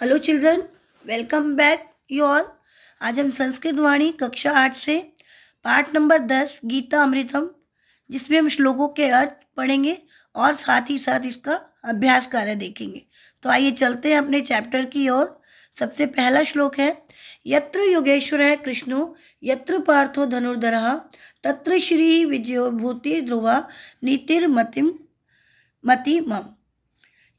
hello children welcome back you all आज हम संस्कृत वाणी कक्षा आठ से पाठ नंबर दस गीता अमृतम जिसमें हम श्लोकों के अर्थ पढ़ेंगे और साथ ही साथ इसका अभ्यास कार्य देखेंगे तो आइए चलते हैं अपने चैप्टर की ओर सबसे पहला श्लोक है यत्र योगेश्वर है कृष्णो यत्र पार्थो धनुर्धर तत्र श्री विजयोभूति ध्रुवा नीतिर्मतिम मम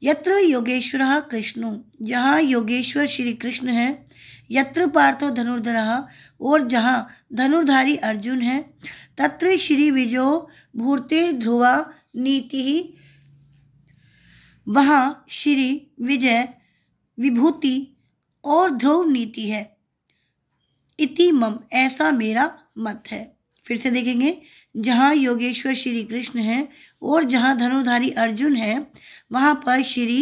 यत्र योगेश्वर कृष्ण जहाँ योगेश्वर श्री कृष्ण है यत्र पार्थो धनुर्धरः और जहाँ धनुर्धारी अर्जुन है तत्र श्री विजो भूर्ते ध्रुवा नीति वहाँ श्री विजय विभूति और ध्रुव नीति है इति मम ऐसा मेरा मत है फिर से देखेंगे जहाँ योगेश्वर श्री कृष्ण हैं और जहाँ धनुधारी अर्जुन है वहाँ पर श्री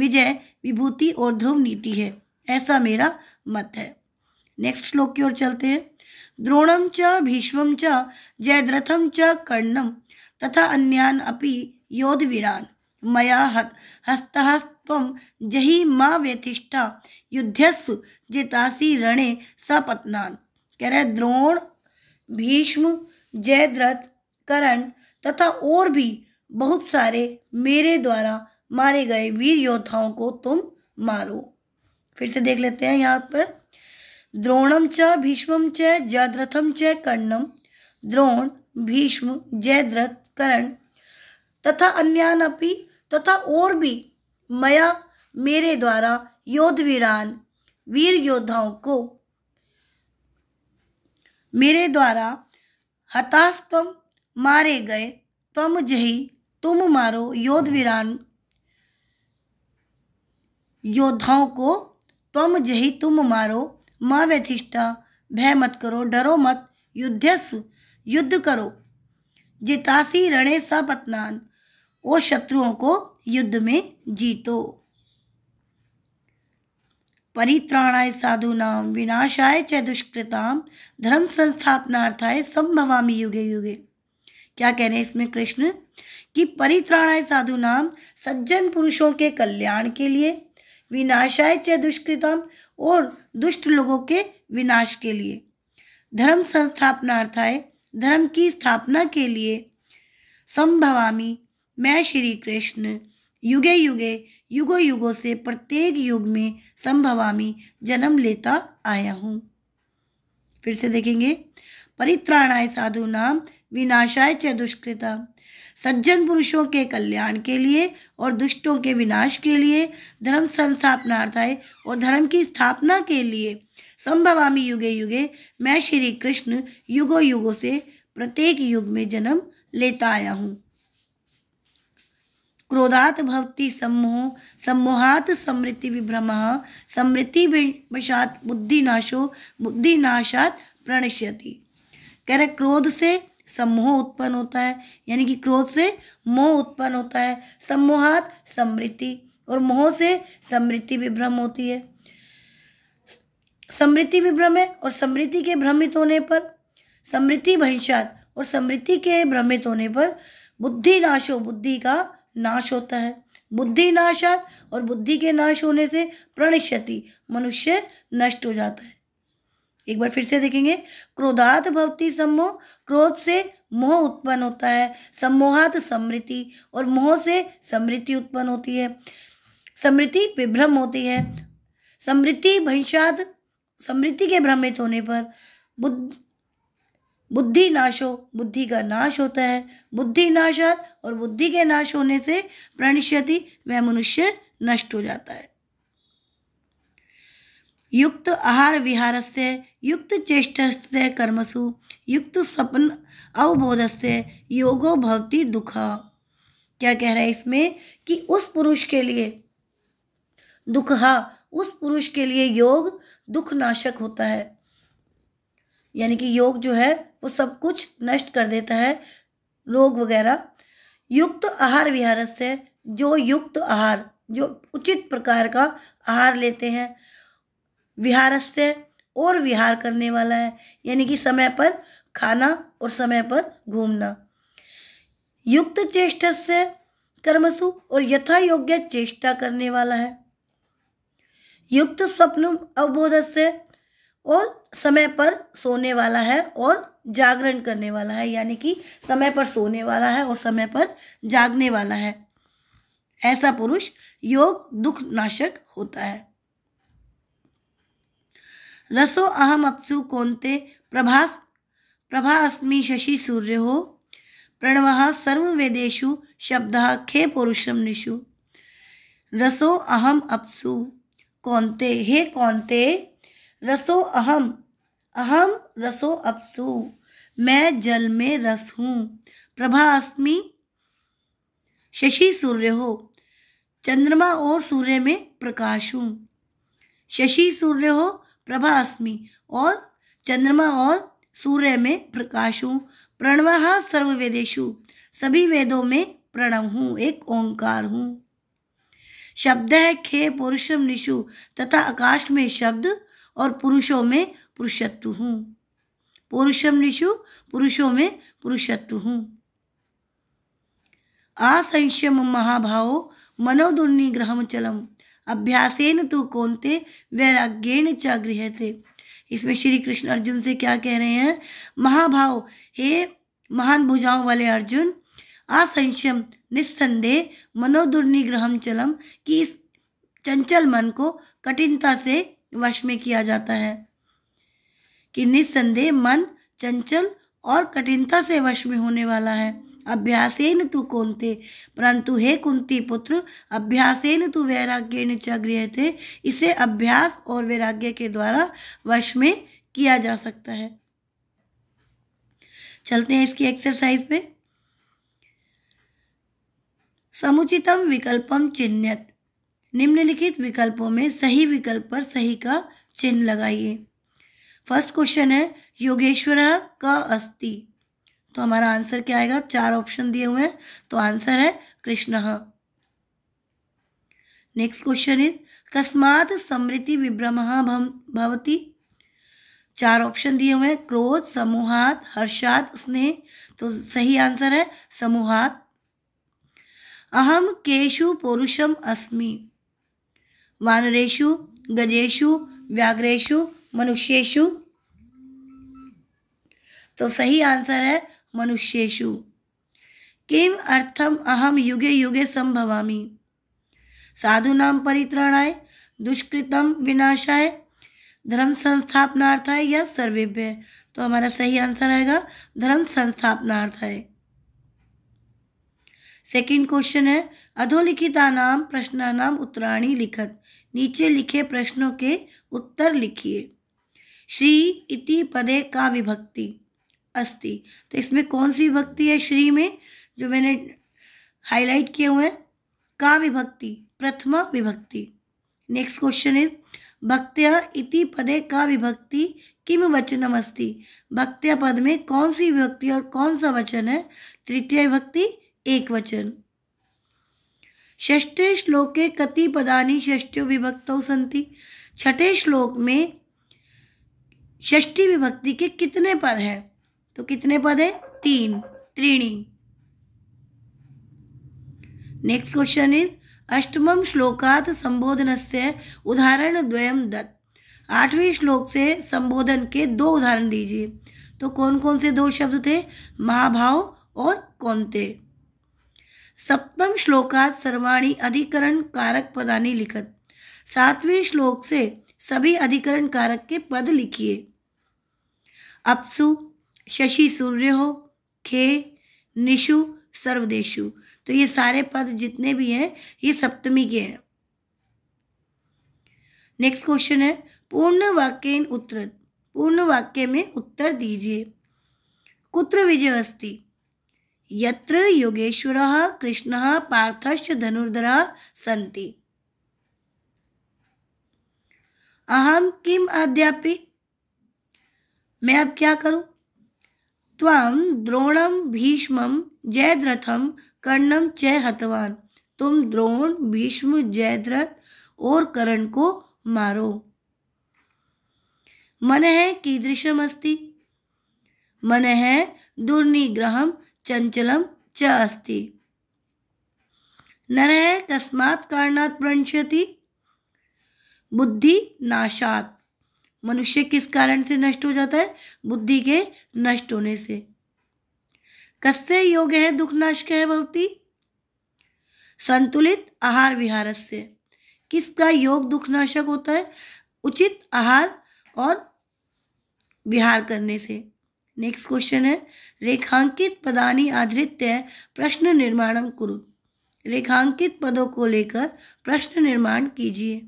विजय विभूति और ध्रुव नीति है ऐसा मेरा मत है नेक्स्ट श्लोक की ओर चलते हैं द्रोणम च भीष्म च जयद्रथम च कर्णम तथा अन्यान अपि योधवीरान मया हस्तहस्त जही माँ व्यथिष्ठा युद्धस्व जितासी रणे सपत्नान कह रहे द्रोण भीष्म जयद्रथ करण तथा और भी बहुत सारे मेरे द्वारा मारे गए वीर योद्धाओं को तुम मारो फिर से देख लेते हैं यहाँ पर द्रोणम च भीष्म च जयद्रथम च कर्णम द्रोण भीष्म जयद्रथ करण तथा अन्यान अपि तथा और भी मया मेरे द्वारा योद्धवीरान वीर योद्धाओं को मेरे द्वारा हतास्तम मारे गए तम जही तुम मारो योधवीरान योद्धाओं को तम जही तुम मारो माँ व्यथिष्ठा भय मत करो डरो मत युद्धस्व युद्ध करो जितासी रणे सपत्नान और शत्रुओं को युद्ध में जीतो परित्राणाय साधूनां विनाशाय च दुष्कृताम धर्म संस्थापनार्थाय संभवामी युगे युगे क्या कह रहे हैं इसमें कृष्ण कि परित्राणाय नाम सज्जन पुरुषों के कल्याण के लिए विनाशाय च दुष्कृतम और दुष्ट लोगों के विनाश के लिए धर्म संस्थापनार्थाय धर्म की स्थापना के लिए संभवामी मैं श्री कृष्ण युगे युगे युगो युगों से प्रत्येक युग में संभवामी जन्म लेता आया हूँ फिर से देखेंगे परित्राणाय साधु नाम विनाशाय च दुष्कृता सज्जन पुरुषों के कल्याण के लिए और दुष्टों के विनाश के लिए धर्म संस्थापनार्थाय और धर्म की स्थापना के लिए संभवामी युगे युगे मैं श्री कृष्ण युगो युगों से प्रत्येक युग में जन्म लेता आया हूँ क्रोधात भवती सम्मोह सम्मोहात समृति विभ्रम समृति विशात बुद्धिनाशो बुद्धिनाशात प्रणश्यति कह रहे क्रोध से सम्मोह उत्पन्न होता है यानी कि क्रोध से मोह उत्पन्न होता है सम्मोहात समृद्धि और मोह से समृद्धि विभ्रम होती है समृद्धि विभ्रम है और समृद्धि के भ्रमित होने पर समृद्धि भविष्यात और समृद्धि के भ्रमित होने पर बुद्धि नाशो बुद्धि का नाश होता है बुद्धि नाशात और बुद्धि के नाश होने से प्रणिशति मनुष्य नष्ट हो जाता है एक बार फिर से देखेंगे क्रोधात भवती सम्मोह क्रोध से मोह उत्पन्न होता है सम्मोहात समृद्धि और मोह से समृद्धि उत्पन्न होती है समृद्धि विभ्रम होती है समृद्धि भंशात समृद्धि के भ्रमित होने पर बुद्ध बुद्धि नाशो बुद्धि का नाश होता है बुद्धि नाशात और बुद्धि के नाश होने से प्रणिष्यति वह मनुष्य नष्ट हो जाता है युक्त आहार विहार से युक्त चेष्ट से कर्मसु युक्त स्वप्न अवबोध से योगो भवती दुख क्या कह रहा है इसमें कि उस पुरुष के लिए दुखहा उस पुरुष के लिए योग दुख नाशक होता है यानी कि योग जो है वो सब कुछ नष्ट कर देता है रोग वगैरह युक्त आहार विहार से जो युक्त आहार जो उचित प्रकार का आहार लेते हैं विहार से और विहार करने वाला है यानी कि समय पर खाना और समय पर घूमना युक्त चेष्ट से कर्मसु और यथा योग्य चेष्टा करने वाला है युक्त स्वप्न अवबोध से और समय पर सोने वाला है और जागरण करने वाला है यानी कि समय पर सोने वाला है और समय पर जागने वाला है ऐसा पुरुष योग दुख नाशक होता है रसो अहम अपसु कौनते प्रभास प्रभा अस्मी शशि सूर्य हो प्रणव सर्ववेदेशु शब्द खे पुरुषम निशु रसो अहम अपसु कौनते हे कौनते रसो अहम अहम रसो अपसु मैं जल में रस हूँ प्रभा अस्मि शशि सूर्य हो चंद्रमा और सूर्य में प्रकाश हूँ शशि सूर्य हो प्रभा अस्मि और चंद्रमा और सूर्य में प्रकाश हूँ प्रणव सर्ववेदेशु सभी वेदों में प्रणव हूँ एक ओंकार हूँ शब्द है खे पुरुषम निशु तथा आकाश में शब्द और पुरुषों में पुरुषत्व हूँ पुरुषम निशु पुरुषों में पुरुषत्व हूँ असंशम महाभाव मनोदुर्निग्रहम चलम अभ्यासेन तो कौनते वैराग्येण च गृहते इसमें श्री कृष्ण अर्जुन से क्या कह रहे हैं महाभाव हे महान भुजाओं वाले अर्जुन असंशम निस्संदेह मनोदुर्निग्रहम चलम कि इस चंचल मन को कठिनता से वश में किया जाता है कि निस्संदेह मन चंचल और कठिनता से वश में होने वाला है अभ्यासेन तु कौनते परंतु हे कुंती पुत्र अभ्यासेन तु वैराग्य च थे इसे अभ्यास और वैराग्य के द्वारा वश में किया जा सकता है चलते हैं इसकी एक्सरसाइज पे समुचितम विकल्पम चिन्हित निम्नलिखित विकल्पों में सही विकल्प पर सही का चिन्ह लगाइए फर्स्ट क्वेश्चन है योगेश्वर का अस्ति तो हमारा आंसर क्या आएगा चार ऑप्शन दिए हुए हैं तो आंसर है कृष्ण नेक्स्ट क्वेश्चन इज कस्मात समृति विभ्रम भवती चार ऑप्शन दिए हुए हैं क्रोध समूहात हर्षात स्नेह तो सही आंसर है समूहात अहम केशु पुरुषम अस्मि वानरेशु गजेशु व्याघ्रेशु मनुष्येशु तो सही आंसर है मनुष्येशु किम अर्थम अहम युगे युगे संभवामी साधुनाम परित्रणाय दुष्कृतम विनाशाय धर्म संस्थापनार्थाय है या सर्वेभ्य तो हमारा सही आंसर आएगा धर्म संस्थापनार्थाय है सेकंड क्वेश्चन है अधोलिखिता नाम प्रश्नानाम उत्तराणी लिखत नीचे लिखे प्रश्नों के उत्तर लिखिए श्री इति पदे का विभक्ति अस्ति तो इसमें कौन सी विभक्ति है श्री में जो मैंने हाईलाइट किए हुए हैं का विभक्ति प्रथमा विभक्ति नेक्स्ट क्वेश्चन इज भक्त्या इति पदे का विभक्ति किम वचनम अस्ति भक्त्या पद में कौन सी विभक्ति और कौन सा वचन है तृतीय विभक्ति एक वचन षष्ठे श्लोके कति पदानी षष्ठियों विभक्तौ संति छठे श्लोक में षष्ठी विभक्ति के कितने पद हैं तो कितने पद हैं तीन त्रीणी नेक्स्ट क्वेश्चन इज अष्टम श्लोकात संबोधन से उदाहरण द्वयम दत्त आठवें श्लोक से संबोधन के दो उदाहरण दीजिए तो कौन कौन से दो शब्द थे महाभाव और कौनते सप्तम श्लोकात सर्वाणी अधिकरण कारक पदानी लिखत सातवें श्लोक से सभी अधिकरण कारक के पद लिखिए अपसु शशि सूर्य हो खे निशु सर्वदेशु तो ये सारे पद जितने भी हैं ये सप्तमी के हैं नेक्स्ट क्वेश्चन है पूर्ण वाक्यन उत्तर पूर्ण वाक्य में उत्तर दीजिए कुत्र विजय अस्ति यत्र योगेश्वर कृष्ण पार्थश्च धनुर्धर सी अहम किम अद्यापि मैं अब क्या करूं तम द्रोणम भीष्म जयद्रथम कर्णम च हतवान तुम द्रोण भीष्म जयद्रथ और कर्ण को मारो मन है कीदृशम अस्ति मन है दुर्निग्रह चंचलम च अस्ति नरः कस्मात् कारणात् प्रणश्यति बुद्धि नाशात मनुष्य किस कारण से नष्ट हो जाता है बुद्धि के नष्ट होने से कस्य योग है दुख नाश है भवती संतुलित आहार विहार से किसका योग दुख नाशक होता है उचित आहार और विहार करने से नेक्स्ट क्वेश्चन है रेखांकित पदानी आधृत प्रश्न निर्माण कुरु रेखांकित पदों को लेकर प्रश्न निर्माण कीजिए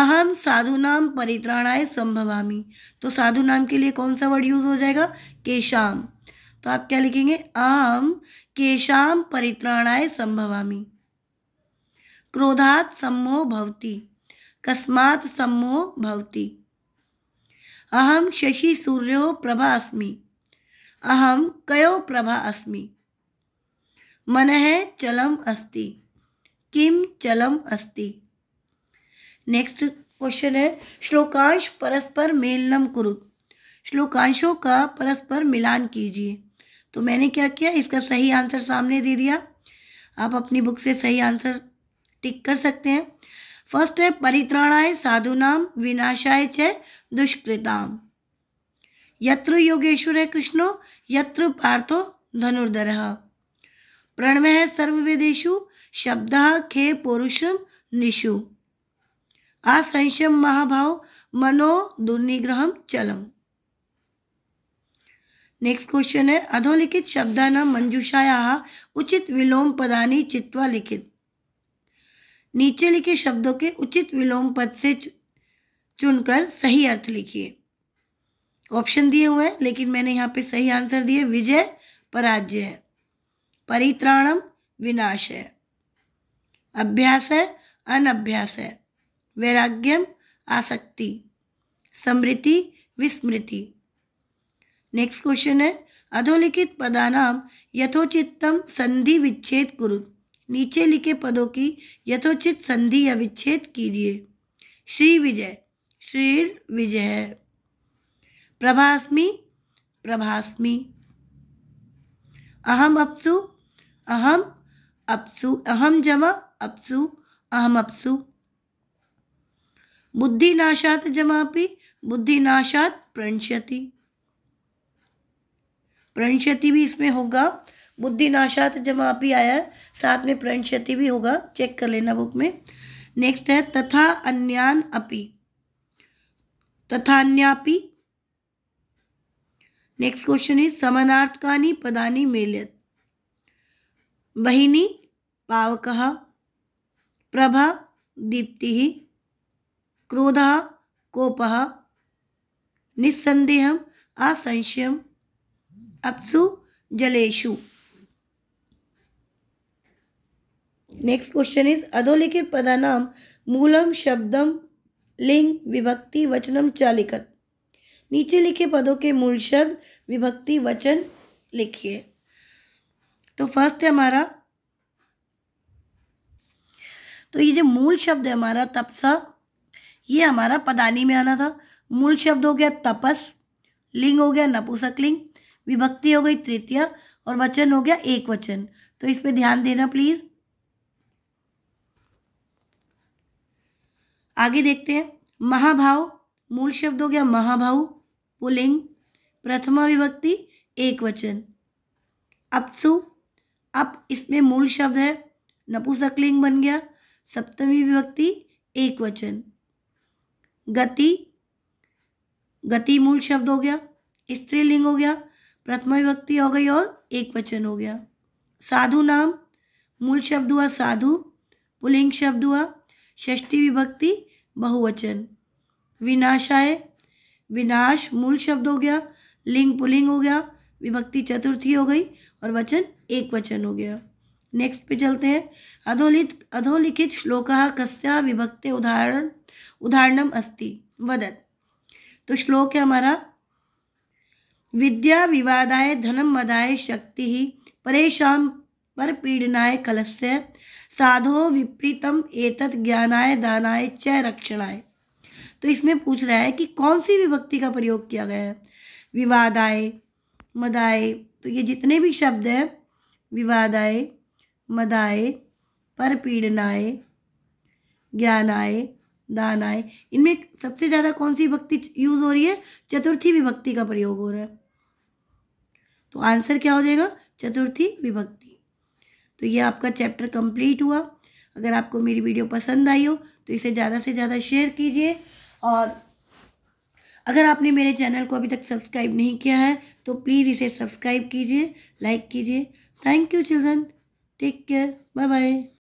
अहम साधु नाम परित्राणाय संभवामी तो साधु नाम के लिए कौन सा वर्ड यूज हो जाएगा केशाम तो आप क्या लिखेंगे अहम केशाम परित्राणाय संभवामी क्रोधात सम्मोह भवती कस्मात सम्मोह भवती अहम शशि सूर्यो प्रभा अस्मि अहम कयो प्रभा अस्मि मन है चलम अस्ति किम चलम अस्ति नेक्स्ट क्वेश्चन है श्लोकांश परस्पर मेलनम कुरु श्लोकांशों का परस्पर मिलान कीजिए तो मैंने क्या किया इसका सही आंसर सामने दे दिया आप अपनी बुक से सही आंसर टिक कर सकते हैं ફર્સ્ટ છે પરિત્રણાય विनाशाय च दुष्कृताम यत्र योगेश्वर है कृष्णो यत्र पार्थो धनुर्धर प्रणव सर्वेदेशु शब्द खे पौरुषम निशु आ संशम महाभाव मनो दुर्निग्रह चलम नेक्स्ट क्वेश्चन है अधोलिखित न मंजूषाया उचित विलोम पदानी चित्वा लिखित नीचे लिखे शब्दों के उचित विलोम पद से चुनकर सही अर्थ लिखिए ऑप्शन दिए हुए हैं लेकिन मैंने यहाँ पे सही आंसर दिए विजय पराजय है परित्राणम विनाश है अभ्यास है अनभ्यास है वैराग्यम आसक्ति समृति विस्मृति नेक्स्ट क्वेश्चन है अधोलिखित पदा नाम यथोचितम संधि विच्छेद गुरु नीचे लिखे पदों की यथोचित संधि या विच्छेद कीजिए श्री विजय श्री विजय प्रभास्मी प्रभास्मी अहम अप्सु अहम अप्सु अहम जमा अप्सु अहम अप्सु बुद्धिनाशात जमापि बुद्धिनाशात प्रणश्यति प्रणश्यति भी इसमें होगा जब जमा भी आया है साथ में प्रण क्षति भी होगा चेक कर लेना बुक में नेक्स्ट है तथा अन्यान अपि तथा अन्यापि नेक्स्ट क्वेश्चन इज समानार्थकानी पदानी मेलियत बहिनी पावक प्रभा दीप्ति क्रोध कोप निस्संदेह असंशय अपसु जलेशु नेक्स्ट क्वेश्चन इज अधोलिखित पदानाम मूलम शब्दम लिंग विभक्ति वचनम च लिखत नीचे लिखे पदों के मूल शब्द विभक्ति वचन लिखिए तो फर्स्ट है हमारा तो ये जो मूल शब्द है हमारा तपसा ये हमारा पदानी में आना था मूल शब्द हो गया तपस लिंग हो गया नपुसक लिंग विभक्ति हो गई तृतीय और वचन हो गया एक वचन तो इस पर ध्यान देना प्लीज़ आगे देखते हैं महाभाव मूल शब्द हो गया महाभाव पुलिंग प्रथमा विभक्ति एक वचन अपसु अप इसमें मूल शब्द है नपुसकलिंग बन गया सप्तमी विभक्ति एक वचन गति गति मूल शब्द हो गया स्त्रीलिंग हो गया प्रथमा विभक्ति हो गई और एक वचन हो गया साधु नाम मूल शब्द हुआ साधु पुलिंग शब्द हुआ षष्ठी विभक्ति बहुवचन विनाशाय विनाश मूल शब्द हो गया लिंग पुलिंग हो गया विभक्ति चतुर्थी हो गई और वचन एक वचन हो गया नेक्स्ट पे चलते हैं अधोलित अधोलिखित श्लोक कस्या विभक्त उदाहरण उदाहरणम अस्ति वदन तो श्लोक है हमारा विद्या विवादाय धनम मदाय शक्ति ही परेशान पर पीडनाय कलश्य साधो विपरीतम एतत् ज्ञानाय दानाय च रक्षणाय तो इसमें पूछ रहा है कि कौन सी विभक्ति का प्रयोग किया गया है विवादाय मदाय तो ये जितने भी शब्द हैं विवादाय मदाय पर पीडनाय ज्ञानाय दानाय इनमें सबसे ज़्यादा कौन सी विभक्ति यूज़ हो रही है चतुर्थी विभक्ति का प्रयोग हो रहा है तो आंसर क्या हो जाएगा चतुर्थी विभक्ति तो ये आपका चैप्टर कंप्लीट हुआ अगर आपको मेरी वीडियो पसंद आई हो तो इसे ज़्यादा से ज़्यादा शेयर कीजिए और अगर आपने मेरे चैनल को अभी तक सब्सक्राइब नहीं किया है तो प्लीज़ इसे सब्सक्राइब कीजिए लाइक कीजिए thank you children take care bye bye